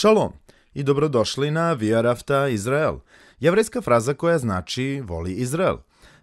Šalom i dobrodošli na Via Rafta Izrael, jevrijska fraza koja znači voli Izrael.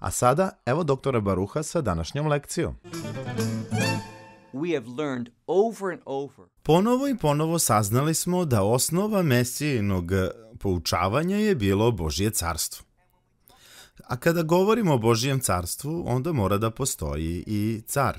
A sada, evo doktora Baruha sa današnjom lekcijom. We have learned over and over. Ponovo i ponovo saznali smo da osnova Mesijinog poučavanja je bilo Božje carstvo. A kada govorimo o Božijem carstvu, onda mora da postoji i car.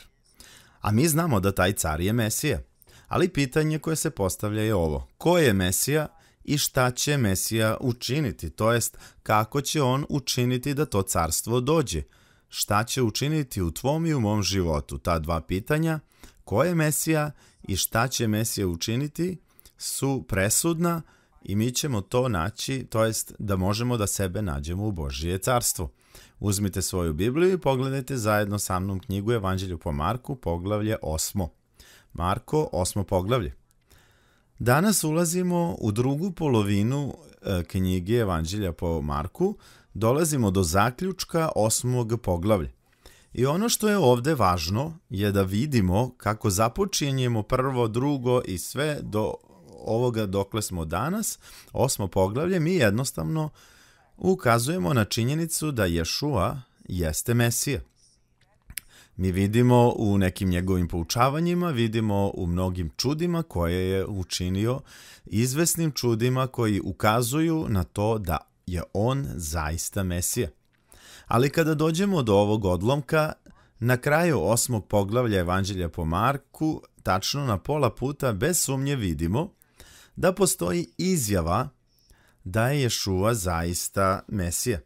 A mi znamo da taj car je Mesija. Ali pitanje koje se postavlja je ovo. Ko je Mesija i šta će Mesija učiniti, to jest kako će on učiniti da to carstvo dođe. Šta će učiniti u tvom i u mom životu? Ta dva pitanja, ko je Mesija i šta će Mesija učiniti, su presudna i mi ćemo to naći, to jest da možemo da sebe nađemo u Božije carstvo. Uzmite svoju Bibliju i pogledajte zajedno sa mnom knjigu Evanđelju po Marku, poglavlje 8. Marko, 8. poglavlje. Danas ulazimo u drugu polovinu e, knjige Evanđelja po Marku, dolazimo do zaključka osmog poglavlja. I ono što je ovde važno je da vidimo kako započinjemo prvo, drugo i sve do ovoga dokle smo danas, osmo poglavlje, mi jednostavno ukazujemo na činjenicu da Ješua jeste Mesija mi vidimo u nekim njegovim poučavanjima, vidimo u mnogim čudima koje je učinio, izvesnim čudima koji ukazuju na to da je on zaista Mesija. Ali kada dođemo do ovog odlomka, na kraju osmog poglavlja Evanđelja po Marku, tačno na pola puta, bez sumnje vidimo da postoji izjava da je Ješua zaista Mesija.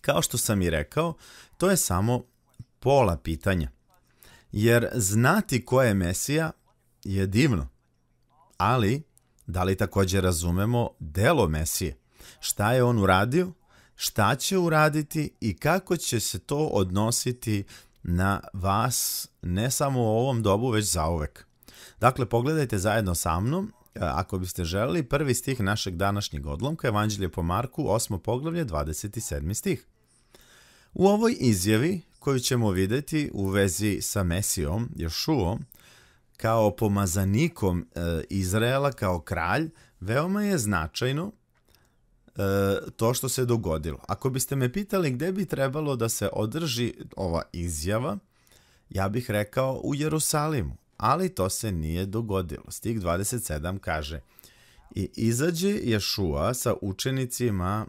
Kao što sam i rekao, to je samo pola pitanja. Jer znati ko je Mesija je divno, ali da li takođe razumemo delo Mesije? Šta je on uradio? Šta će uraditi i kako će se to odnositi na vas ne samo u ovom dobu, već zauvek? Dakle, pogledajte zajedno sa mnom e, ako biste želeli, prvi stih našeg današnjeg odlomka, Evanđelje po Marku, 8. poglavlje, 27. stih. U ovoj izjavi koju ćemo videti u vezi sa Mesijom, Jošuom, kao pomazanikom e, Izraela, kao kralj, veoma je značajno e, to što se dogodilo. Ako biste me pitali gde bi trebalo da se održi ova izjava, ja bih rekao u Jerusalimu, ali to se nije dogodilo. Stih 27 kaže – I izađe Ješua sa učenicima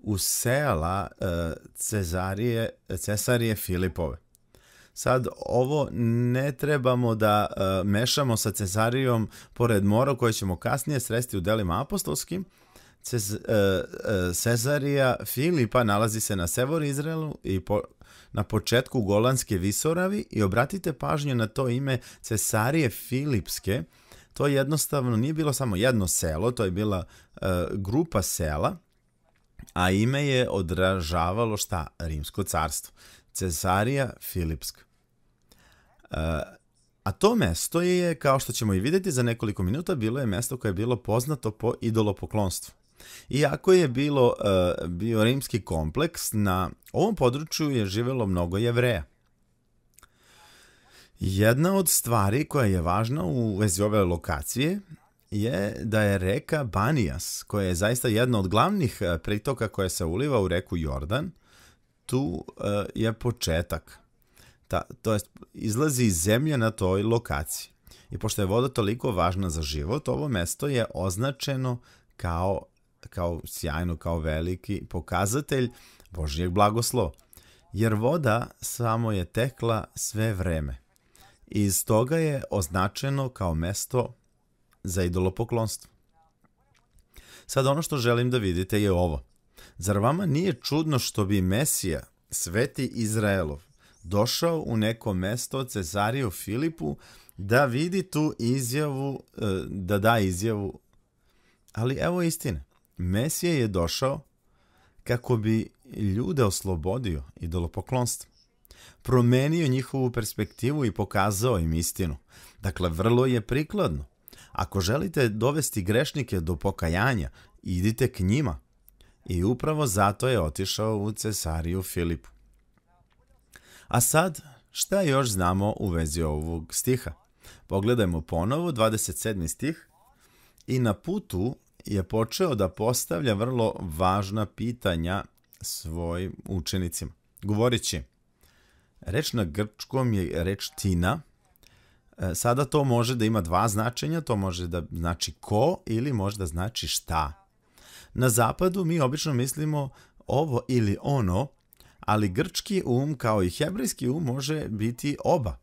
u sela e, Cezarije, Cesarije Filipove. Sad ovo ne trebamo da e, mešamo sa Cezarijom pored mora koje ćemo kasnije sresti u delima apostolskim. Cez, e, e, Cezarija Filipa nalazi se na severu Izraelu i po, na početku Golanske visoravi i obratite pažnju na to ime Cesarije Filipske. To jednostavno nije bilo samo jedno selo, to je bila e, grupa sela a ime je odražavalo šta? Rimsko carstvo. Cesarija Filipska. E, a to mesto je, kao što ćemo i videti za nekoliko minuta, bilo je mesto koje je bilo poznato po idolopoklonstvu. Iako je bilo, e, bio rimski kompleks, na ovom području je živelo mnogo jevreja. Jedna od stvari koja je važna u vezi ove lokacije je da je reka Banijas, koja je zaista jedna od glavnih e, pritoka koja se uliva u reku Jordan, tu e, je početak. Ta, to jest, izlazi iz zemlje na toj lokaciji. I pošto je voda toliko važna za život, ovo mesto je označeno kao, kao sjajno, kao veliki pokazatelj Božijeg blagoslova. Jer voda samo je tekla sve vreme. I iz toga je označeno kao mesto za idolopoklonstvo. Sad ono što želim da vidite je ovo. Zar vama nije čudno što bi Mesija, sveti Izraelov, došao u neko mesto od Cezariju Filipu da vidi tu izjavu, e, da da izjavu. Ali evo istine. Mesija je došao kako bi ljude oslobodio idolopoklonstvo. Promenio njihovu perspektivu i pokazao im istinu. Dakle, vrlo je prikladno Ako želite dovesti grešnike do pokajanja, idite k njima. I upravo zato je otišao u Cesariju Filipu. A sad, šta još znamo u vezi ovog stiha? Pogledajmo ponovo 27. stih. I na putu je počeo da postavlja vrlo važna pitanja svojim učenicima. Govoreći, reč na grčkom je reč tina, E, sada to može da ima dva značenja, to može da znači ko ili možda znači šta. Na zapadu mi obično mislimo ovo ili ono, ali grčki um kao i hebrejski um može biti oba.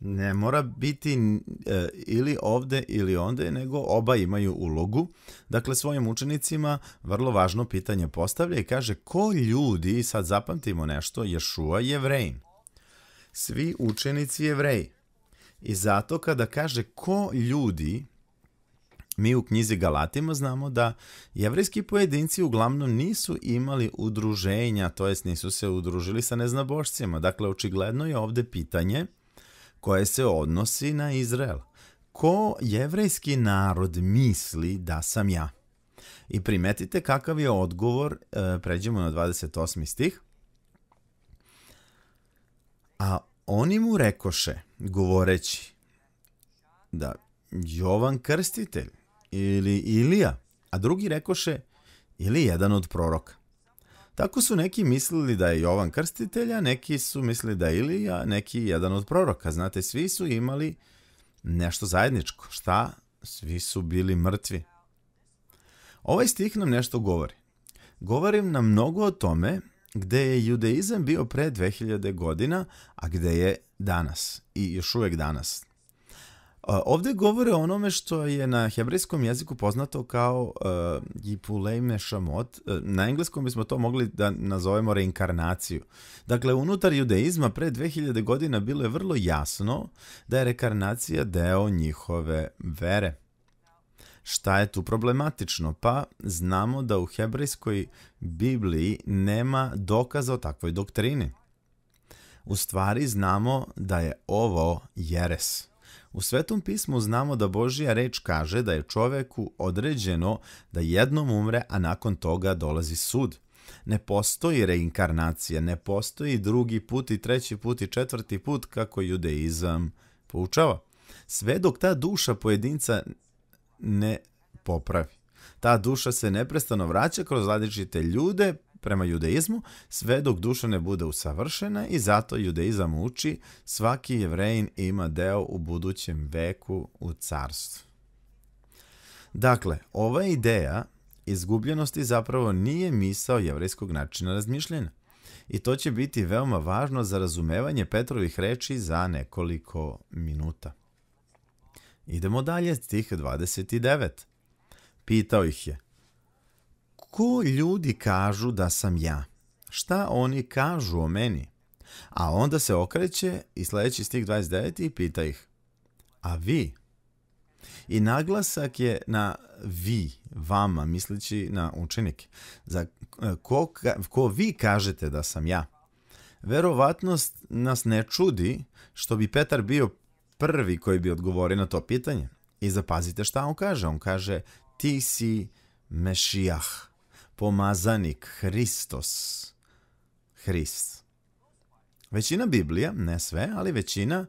Ne mora biti e, ili ovde ili onde, nego oba imaju ulogu. Dakle, svojim učenicima vrlo važno pitanje postavlja i kaže ko ljudi, sad zapamtimo nešto, Ješua jevrej. Svi učenici jevreji. I zato kada kaže ko ljudi, mi u knjizi Galatima znamo da jevrijski pojedinci uglavnom nisu imali udruženja, to jest nisu se udružili sa neznabošcima. Dakle, očigledno je ovde pitanje koje se odnosi na Izrael. Ko jevrejski narod misli da sam ja? I primetite kakav je odgovor, e, pređemo na 28. stih. A oni mu rekoše, govoreći, da Jovan Krstitelj ili Ilija, a drugi rekoše ili jedan od proroka. Tako su neki mislili da je Jovan Krstitelja, neki su mislili da je Ilija, neki jedan od proroka. Znate, svi su imali nešto zajedničko. Šta? Svi su bili mrtvi. Ovaj stih nam nešto govori. Govorim nam mnogo o tome gde je judeizam bio pre 2000 godina, a gde je danas i još uvek danas. Ovde govore o onome što je na hebrejskom jeziku poznato kao uh, Jipulejme Šamot. Na engleskom bismo to mogli da nazovemo reinkarnaciju. Dakle, unutar judeizma pre 2000 godina bilo je vrlo jasno da je rekarnacija deo njihove vere. Šta je tu problematično? Pa znamo da u hebrejskoj Bibliji nema dokaza o takvoj doktrini. U stvari znamo da je ovo jeres. U Svetom pismu znamo da Božija reč kaže da je čoveku određeno da jednom umre, a nakon toga dolazi sud. Ne postoji reinkarnacija, ne postoji drugi put i treći put i četvrti put kako judeizam poučava. Sve dok ta duša pojedinca ne popravi. Ta duša se neprestano vraća kroz različite ljude prema judeizmu, sve dok duša ne bude usavršena i zato judeizam uči svaki jevrejin ima deo u budućem veku u carstvu. Dakle, ova ideja izgubljenosti zapravo nije misao jevrejskog načina razmišljenja. I to će biti veoma važno za razumevanje Petrovih reči za nekoliko minuta. Idemo dalje, stih 29. Pitao ih je, ko ljudi kažu da sam ja? Šta oni kažu o meni? A onda se okreće i sledeći stih 29. i pita ih, a vi? I naglasak je na vi, vama, misleći na učenike. Za ko, ko vi kažete da sam ja? Verovatnost nas ne čudi što bi Petar bio prvi koji bi odgovorio na to pitanje. I zapazite šta on kaže. On kaže ti si Mešijah, pomazanik, Hristos. Hrist. Većina Biblija, ne sve, ali većina,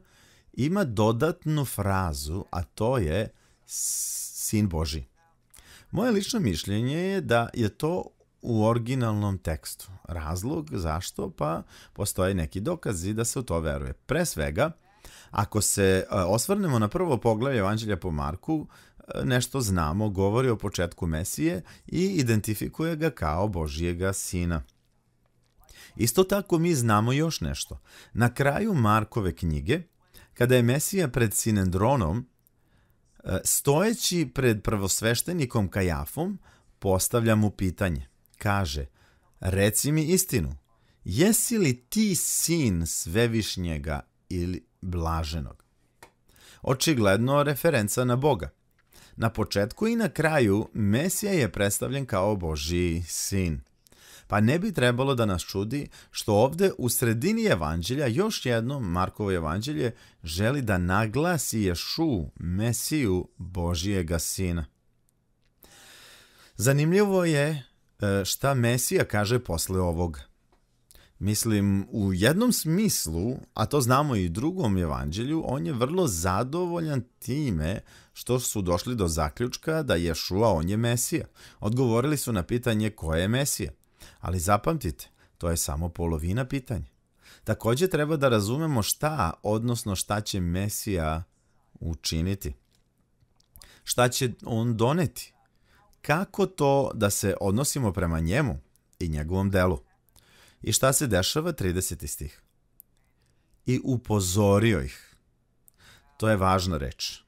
ima dodatnu frazu, a to je sin Boži. Moje lično mišljenje je da je to u originalnom tekstu. Razlog zašto? Pa postoje neki dokazi da se u to veruje. Pre svega, Ako se e, osvrnemo na prvo poglavlje Evanđelja po Marku, e, nešto znamo, govori o početku Mesije i identifikuje ga kao Božijega sina. Isto tako mi znamo još nešto. Na kraju Markove knjige, kada je Mesija pred Sinendronom, e, stojeći pred prvosveštenikom Kajafom, postavlja mu pitanje. Kaže, reci mi istinu, jesi li ti sin svevišnjega ili, blaženog. Očigledno referenca na Boga. Na početku i na kraju Mesija je predstavljen kao Boži sin. Pa ne bi trebalo da nas čudi što ovde u sredini evanđelja, još jedno Markovo evanđelje, želi da naglasi Ješu, Mesiju Božijega sina. Zanimljivo je e, šta Mesija kaže posle ovoga. Mislim, u jednom smislu, a to znamo i u drugom evanđelju, on je vrlo zadovoljan time što su došli do zaključka da Ješua on je Mesija. Odgovorili su na pitanje ko je Mesija. Ali zapamtite, to je samo polovina pitanja. Također treba da razumemo šta, odnosno šta će Mesija učiniti. Šta će on doneti? Kako to da se odnosimo prema njemu i njegovom delu? I šta se dešava? 30. stih. I upozorio ih. To je važna reč.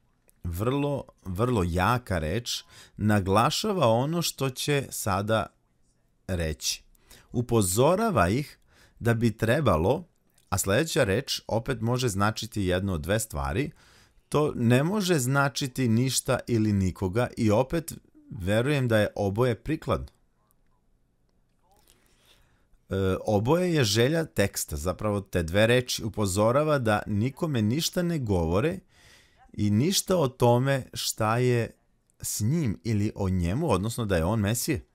Vrlo, vrlo jaka reč naglašava ono što će sada reći. Upozorava ih da bi trebalo, a sledeća reč opet može značiti jednu od dve stvari, to ne može značiti ništa ili nikoga i opet verujem da je oboje prikladno. E, oboje je želja teksta, zapravo te dve reči upozorava da nikome ništa ne govore i ništa o tome šta je s njim ili o njemu, odnosno da je on Mesije.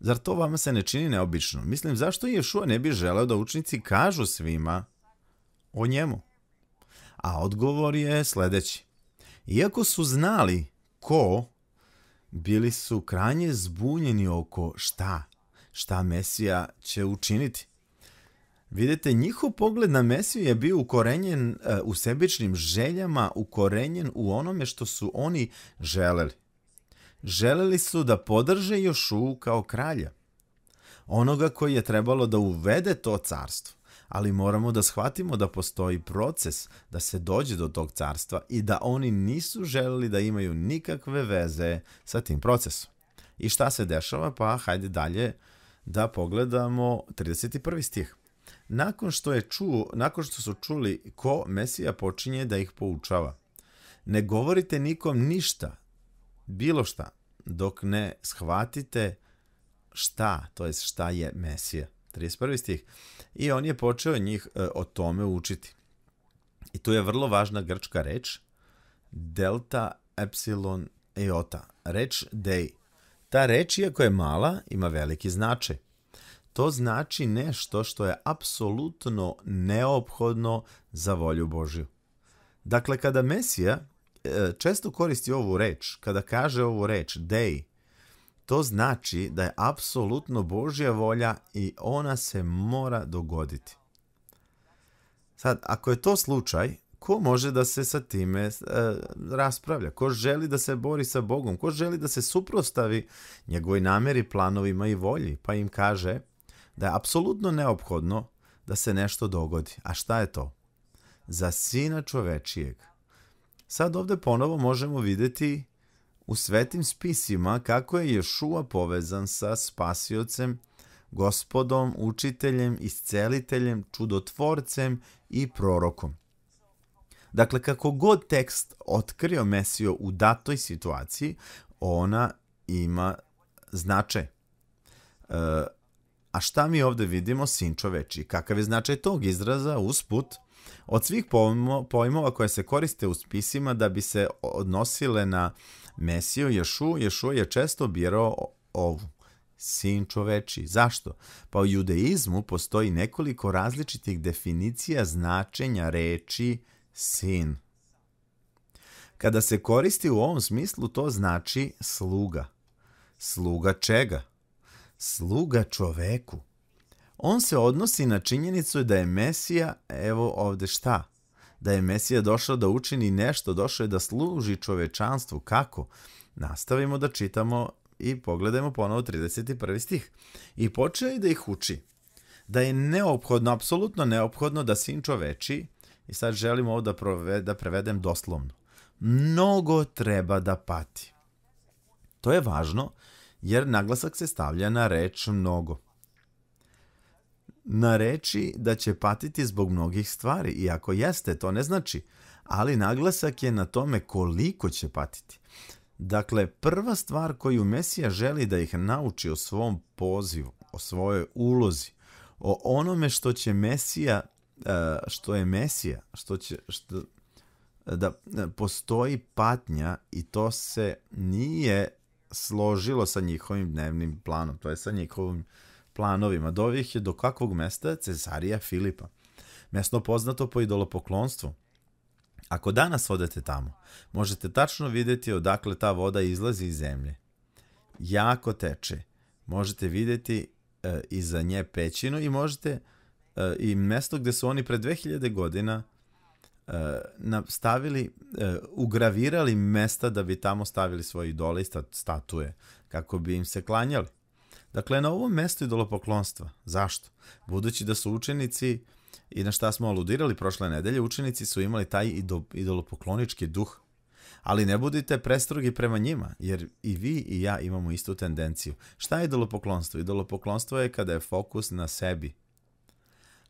Zar to vama se ne čini neobično? Mislim, zašto Ješua ne bi želeo da učnici kažu svima o njemu? A odgovor je sledeći. Iako su znali ko, bili su krajnje zbunjeni oko šta šta Mesija će učiniti. Vidite, njihov pogled na Mesiju je bio ukorenjen e, u sebičnim željama, ukorenjen u onome što su oni želeli. Želeli su da podrže Jošu kao kralja, onoga koji je trebalo da uvede to carstvo ali moramo da shvatimo da postoji proces da se dođe do tog carstva i da oni nisu želeli da imaju nikakve veze sa tim procesom. I šta se dešava? Pa hajde dalje da pogledamo 31. stih. Nakon što, je čuo, nakon što su čuli ko Mesija počinje da ih poučava. Ne govorite nikom ništa, bilo šta, dok ne shvatite šta, to jest šta je Mesija. 31. stih. I on je počeo njih e, o tome učiti. I tu je vrlo važna grčka reč delta, epsilon, eota. Reč dei. Ta reč, iako je mala, ima veliki značaj. To znači nešto što je apsolutno neophodno za volju Božju. Dakle, kada Mesija e, često koristi ovu reč, kada kaže ovu reč, dej, to znači da je apsolutno Božja volja i ona se mora dogoditi. Sad, ako je to slučaj, ko može da se sa time e, raspravlja, ko želi da se bori sa Bogom, ko želi da se suprostavi njegovoj nameri, planovima i volji, pa im kaže da je apsolutno neophodno da se nešto dogodi. A šta je to? Za sina čovečijeg. Sad ovde ponovo možemo videti u svetim spisima kako je Ješua povezan sa spasiocem, gospodom, učiteljem, isceliteljem, čudotvorcem i prorokom. Dakle, kako god tekst otkrio Mesio u datoj situaciji, ona ima značaj. E, a šta mi ovde vidimo, Sin čoveči. Kakav je značaj tog izraza usput? Od svih pojmova koje se koriste u spisima da bi se odnosile na Mesiju Ješu, Ješu je često birao ovu sin čoveči. Zašto? Pa u judeizmu postoji nekoliko različitih definicija značenja reči sin. Kada se koristi u ovom smislu, to znači sluga. Sluga čega? Sluga čoveku. On se odnosi na činjenicu da je Mesija, evo ovde šta? Da je Mesija došao da učini nešto, došao je da služi čovečanstvu. Kako? Nastavimo da čitamo i pogledajmo ponovo 31. stih. I počeo je da ih uči da je neophodno, apsolutno neophodno da sin čoveči I sad želim ovo da, prove, da prevedem doslovno. Mnogo treba da pati. To je važno jer naglasak se stavlja na reč mnogo. Na reči da će patiti zbog mnogih stvari, iako jeste, to ne znači, ali naglasak je na tome koliko će patiti. Dakle, prva stvar koju Mesija želi da ih nauči o svom pozivu, o svojoj ulozi, o onome što će Mesija E, što je Mesija, što će, što, e, da e, postoji patnja i to se nije složilo sa njihovim dnevnim planom, to je sa njihovim planovima. Dovih je do kakvog mesta Cezarija Filipa. Mesto poznato po idolopoklonstvu. Ako danas odete tamo, možete tačno videti odakle ta voda izlazi iz zemlje. Jako teče. Možete videti e, iza nje pećinu i možete i mesto gde su oni pre 2000 godina e, stavili, e, ugravirali mesta da bi tamo stavili svoje idole i statue kako bi im se klanjali. Dakle, na ovom mestu idolopoklonstva. Zašto? Budući da su učenici, i na šta smo aludirali prošle nedelje, učenici su imali taj idolopoklonički duh. Ali ne budite prestrogi prema njima, jer i vi i ja imamo istu tendenciju. Šta je idolopoklonstvo? Idolopoklonstvo je kada je fokus na sebi,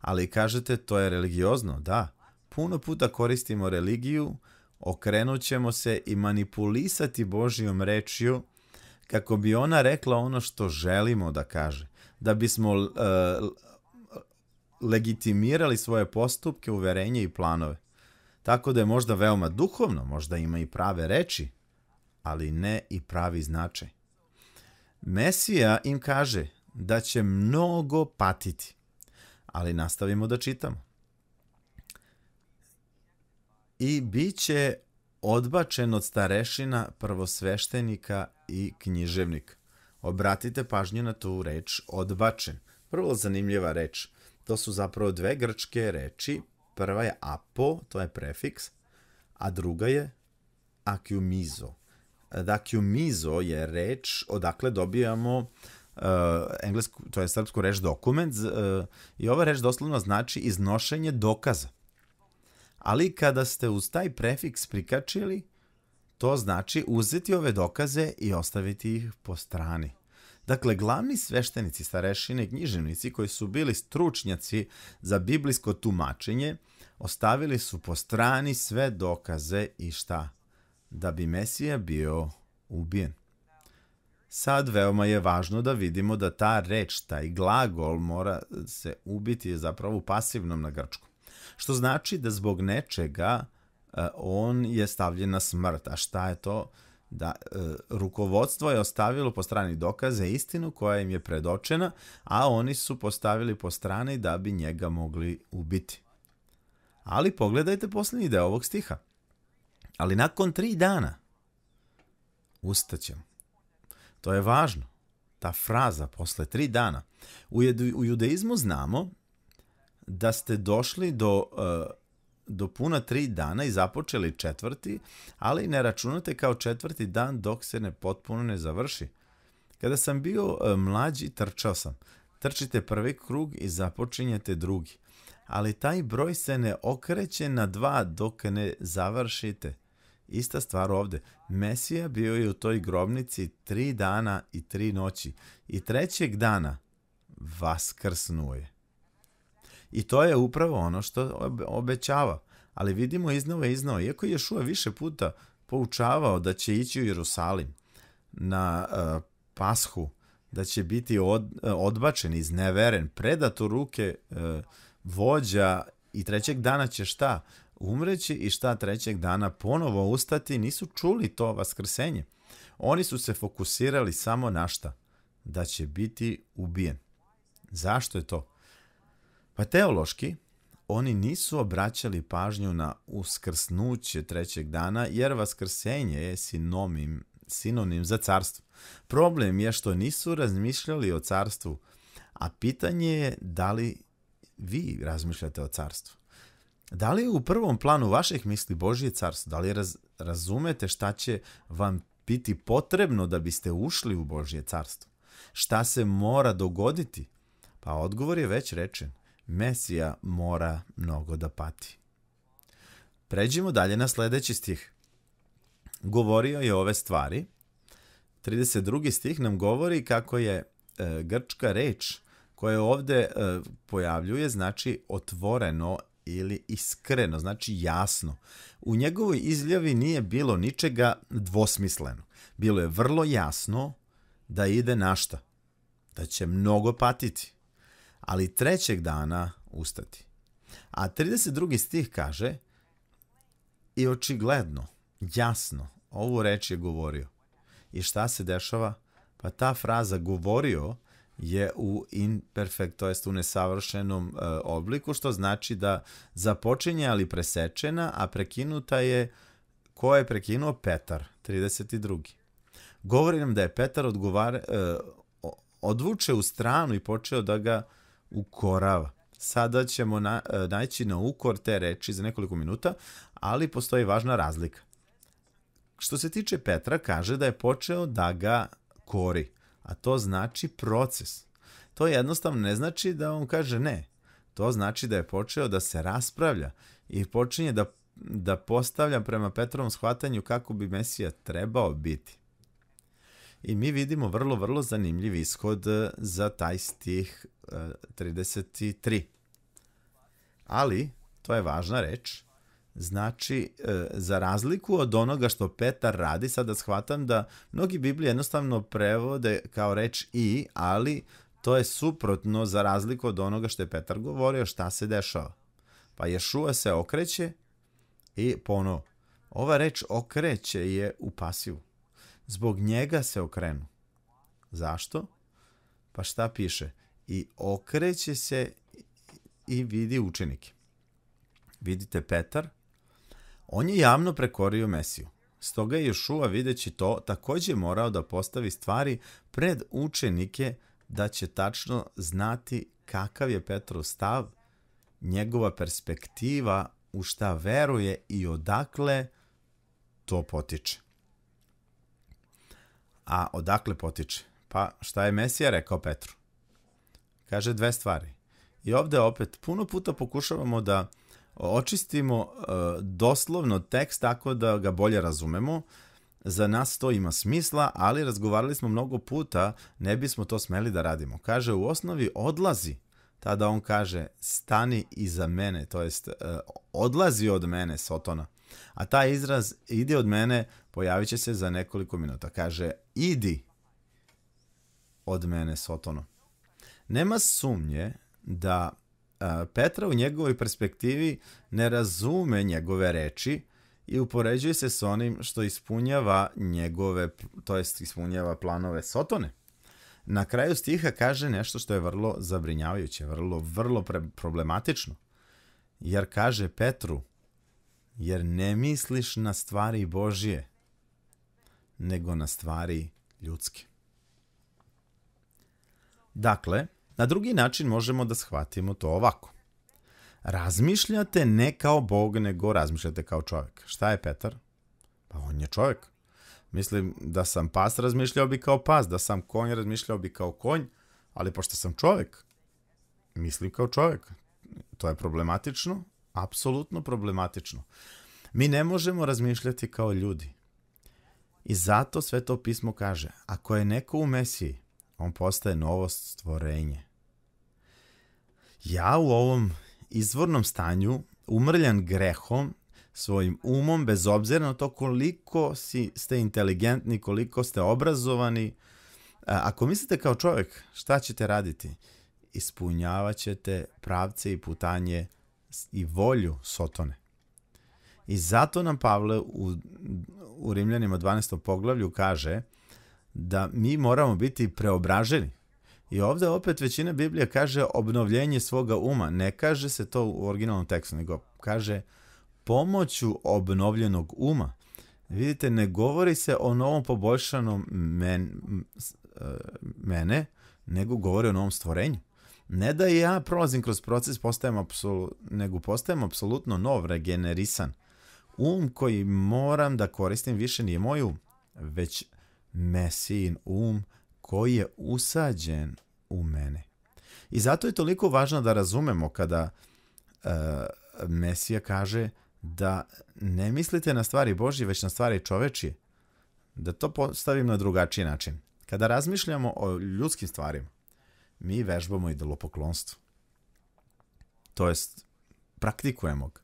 Ali kažete, to je religiozno, da. Puno puta koristimo religiju, okrenut ćemo se i manipulisati Božijom rečju kako bi ona rekla ono što želimo da kaže. Da bismo uh, legitimirali svoje postupke, uverenje i planove. Tako da je možda veoma duhovno, možda ima i prave reči, ali ne i pravi značaj. Mesija im kaže da će mnogo patiti ali nastavimo da čitamo. I bit će odbačen od starešina, prvosveštenika i književnika. Obratite pažnju na tu reč odbačen. Prvo zanimljiva reč. To su zapravo dve grčke reči. Prva je apo, to je prefiks, a druga je akiumizo. Dakiumizo dakle, je reč odakle dobijamo uh, uh, englesku, to je srpsku reč dokument uh, i ova reč doslovno znači iznošenje dokaza. Ali kada ste uz taj prefiks prikačili, to znači uzeti ove dokaze i ostaviti ih po strani. Dakle, glavni sveštenici, starešine i književnici koji su bili stručnjaci za biblijsko tumačenje, ostavili su po strani sve dokaze i šta? Da bi Mesija bio ubijen. Sad veoma je važno da vidimo da ta reč, taj glagol mora se ubiti zapravo u pasivnom na grčkom. Što znači da zbog nečega e, on je stavljen na smrt. A šta je to? da e, rukovodstvo je ostavilo po strani dokaze istinu koja im je predočena, a oni su postavili po strani da bi njega mogli ubiti. Ali pogledajte posljednji deo ovog stiha. Ali nakon tri dana ustaćemo To je važno. Ta fraza posle tri dana. U, jedu, u judaizmu znamo da ste došli do, e, do puna tri dana i započeli četvrti, ali ne računate kao četvrti dan dok se ne potpuno ne završi. Kada sam bio e, mlađi, trčao sam. Trčite prvi krug i započinjete drugi. Ali taj broj se ne okreće na dva dok ne završite. Ista stvar ovde. Mesija bio je u toj grobnici tri dana i tri noći i trećeg dana vaskrsnuo je. I to je upravo ono što obećava. Ali vidimo iznova i iznova, iako je Šua više puta poučavao da će ići u Jerusalim na uh, Pashu, da će biti od, e, odbačen, izneveren, predat u ruke uh, vođa i trećeg dana će šta? umreći i šta trećeg dana ponovo ustati, nisu čuli to vaskrsenje. Oni su se fokusirali samo na šta? Da će biti ubijen. Zašto je to? Pa teološki, oni nisu obraćali pažnju na uskrsnuće trećeg dana, jer vaskrsenje je sinonim, sinonim za carstvo. Problem je što nisu razmišljali o carstvu, a pitanje je da li vi razmišljate o carstvu. Da li u prvom planu vaših misli Božje carstvo? Da li raz, razumete šta će vam biti potrebno da biste ušli u Božje carstvo? Šta se mora dogoditi? Pa odgovor je već rečen. Mesija mora mnogo da pati. Pređimo dalje na sledeći stih. Govorio je ove stvari. 32. stih nam govori kako je e, grčka reč koja ovde e, pojavljuje znači otvoreno ili iskreno, znači jasno. U njegovoj izljavi nije bilo ničega dvosmisleno. Bilo je vrlo jasno da ide našta, da će mnogo patiti, ali trećeg dana ustati. A 32. stih kaže i očigledno, jasno, ovu reč je govorio. I šta se dešava? Pa ta fraza govorio je u imperfect, to jest u nesavršenom e, obliku, što znači da započinje ali presečena, a prekinuta je, ko je prekinuo? Petar, 32. Govori nam da je Petar odgovara, e, odvuče u stranu i počeo da ga ukorava. Sada ćemo na, e, naći na ukor te reči za nekoliko minuta, ali postoji važna razlika. Što se tiče Petra, kaže da je počeo da ga kori a to znači proces. To jednostavno ne znači da on kaže ne. To znači da je počeo da se raspravlja i počinje da, da postavlja prema Petrovom shvatanju kako bi Mesija trebao biti. I mi vidimo vrlo, vrlo zanimljiv ishod e, za taj stih 33. E, Ali, to je važna reč, Znači, e, za razliku od onoga što Petar radi, sada da shvatam da mnogi Biblije jednostavno prevode kao reč i, ali to je suprotno za razliku od onoga što je Petar govorio, šta se dešava. Pa Ješua se okreće i ponovo. Ova reč okreće je u pasivu. Zbog njega se okrenu. Zašto? Pa šta piše? I okreće se i vidi učenike. Vidite Petar, On je javno prekorio Mesiju. Stoga je Jošua videći to takođe morao da postavi stvari pred učenike da će tačno znati kakav je Petrov stav, njegova perspektiva, u šta veruje i odakle to potiče. A odakle potiče? Pa šta je Mesija rekao Petru? Kaže dve stvari. I ovde opet puno puta pokušavamo da očistimo e, doslovno tekst tako da ga bolje razumemo, za nas to ima smisla, ali razgovarali smo mnogo puta, ne bismo to smeli da radimo. Kaže, u osnovi odlazi, tada on kaže, stani iza mene, to jest e, odlazi od mene, Sotona. A taj izraz ide od mene pojavit će se za nekoliko minuta. Kaže, idi od mene, Sotono. Nema sumnje da Petra u njegovoj perspektivi ne razume njegove reči i upoređuje se s onim što ispunjava njegove, to jest ispunjava planove Sotone. Na kraju stiha kaže nešto što je vrlo zabrinjavajuće, vrlo, vrlo problematično. Jer kaže Petru, jer ne misliš na stvari Božije, nego na stvari ljudske. Dakle, Na drugi način možemo da shvatimo to ovako. Razmišljate ne kao Bog, nego razmišljate kao čovjek. Šta je Petar? Pa on je čovjek. Mislim, da sam pas razmišljao bi kao pas, da sam konj razmišljao bi kao konj, ali pošto sam čovjek, mislim kao čovjek. To je problematično, apsolutno problematično. Mi ne možemo razmišljati kao ljudi. I zato sve to pismo kaže, ako je neko u Mesiji, On postaje novo stvorenje. Ja u ovom izvornom stanju, umrljan grehom, svojim umom, bez obzira na to koliko si, ste inteligentni, koliko ste obrazovani, ako mislite kao čovjek, šta ćete raditi? Ispunjavat ćete pravce i putanje i volju Sotone. I zato nam Pavle u, u Rimljanima 12. poglavlju kaže da mi moramo biti preobraženi. I ovde opet većina Biblija kaže obnovljenje svoga uma. Ne kaže se to u originalnom tekstu, nego kaže pomoću obnovljenog uma. Vidite, ne govori se o novom poboljšanom men, e, mene, nego govori o novom stvorenju. Ne da ja prolazim kroz proces, postajem apsolu, nego postajem apsolutno nov, regenerisan. Um koji moram da koristim više nije moj um, već Mesijin um koji je usađen u mene. I zato je toliko važno da razumemo kada uh, Mesija kaže da ne mislite na stvari Božje, već na stvari čovečije. Da to postavim na drugačiji način. Kada razmišljamo o ljudskim stvarima, mi vežbamo delopoklonstvo. To jest, praktikujemo ga.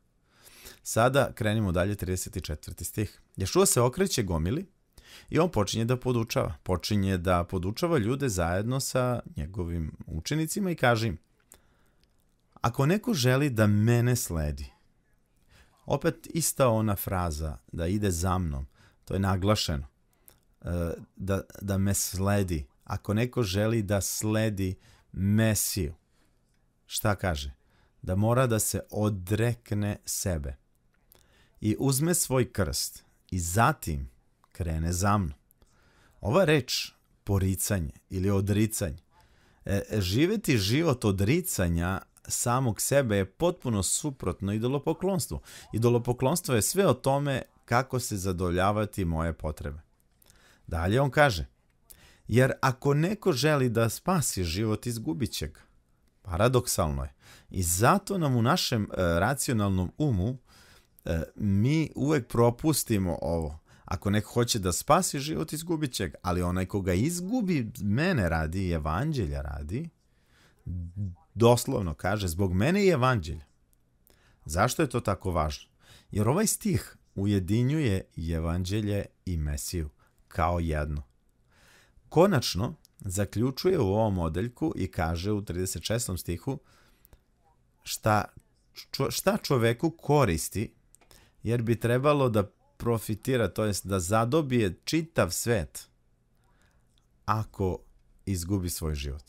Sada krenimo dalje 34. stih. Ješua se okreće gomili I on počinje da podučava. Počinje da podučava ljude zajedno sa njegovim učenicima i kaže im, ako neko želi da mene sledi, opet ista ona fraza da ide za mnom, to je naglašeno, e, da, da me sledi. Ako neko želi da sledi Mesiju, šta kaže? Da mora da se odrekne sebe i uzme svoj krst i zatim krene za mnom. Ova reč poricanje ili odricanje, e, živeti život odricanja samog sebe je potpuno suprotno idolopoklonstvu. Idolopoklonstvo je sve o tome kako se zadovoljavati moje potrebe. Dalje on kaže, jer ako neko želi da spasi život, izgubit će ga. Paradoksalno je. I zato nam u našem e, racionalnom umu e, mi uvek propustimo ovo. Ako neko hoće da spasi život, izgubit će ga. Ali onaj koga izgubi, mene radi i evanđelja radi, doslovno kaže, zbog mene i evanđelja. Zašto je to tako važno? Jer ovaj stih ujedinjuje i evanđelje i Mesiju kao jedno. Konačno, zaključuje u ovom odeljku i kaže u 36. stihu šta, čo, šta čoveku koristi, jer bi trebalo da profitira, to jest da zadobije čitav svet ako izgubi svoj život.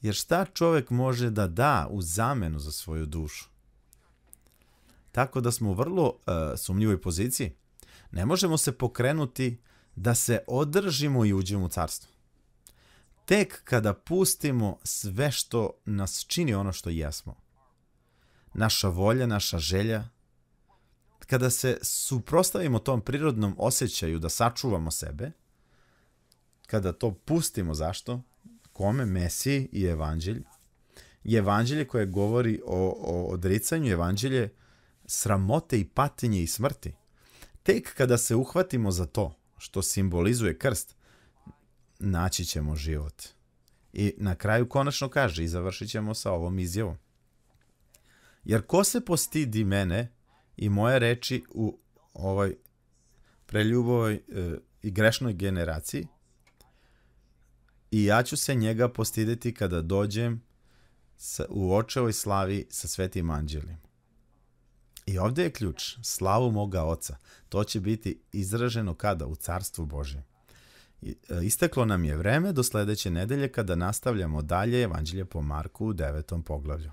Jer šta čovek može da da u zamenu za svoju dušu? Tako da smo u vrlo uh, sumnjivoj poziciji. Ne možemo se pokrenuti da se održimo i uđemo u carstvo. Tek kada pustimo sve što nas čini ono što jesmo. Naša volja, naša želja, kada se suprostavimo tom prirodnom osjećaju da sačuvamo sebe, kada to pustimo, zašto? Kome? Mesiji i evanđelj. I evanđelje koje govori o, o odricanju, evanđelje sramote i patinje i smrti. Tek kada se uhvatimo za to, što simbolizuje krst, naći ćemo život. I na kraju konačno kaže i završit ćemo sa ovom izjavom. Jer ko se postidi mene, i moje reči u ovoj preljubovoj e, i grešnoj generaciji i ja ću se njega postideti kada dođem sa, u očevoj slavi sa svetim anđelima. I ovde je ključ, slavu moga oca. To će biti izraženo kada? U carstvu Božjem. E, isteklo nam je vreme do sledeće nedelje kada nastavljamo dalje Evanđelje po Marku u devetom poglavlju.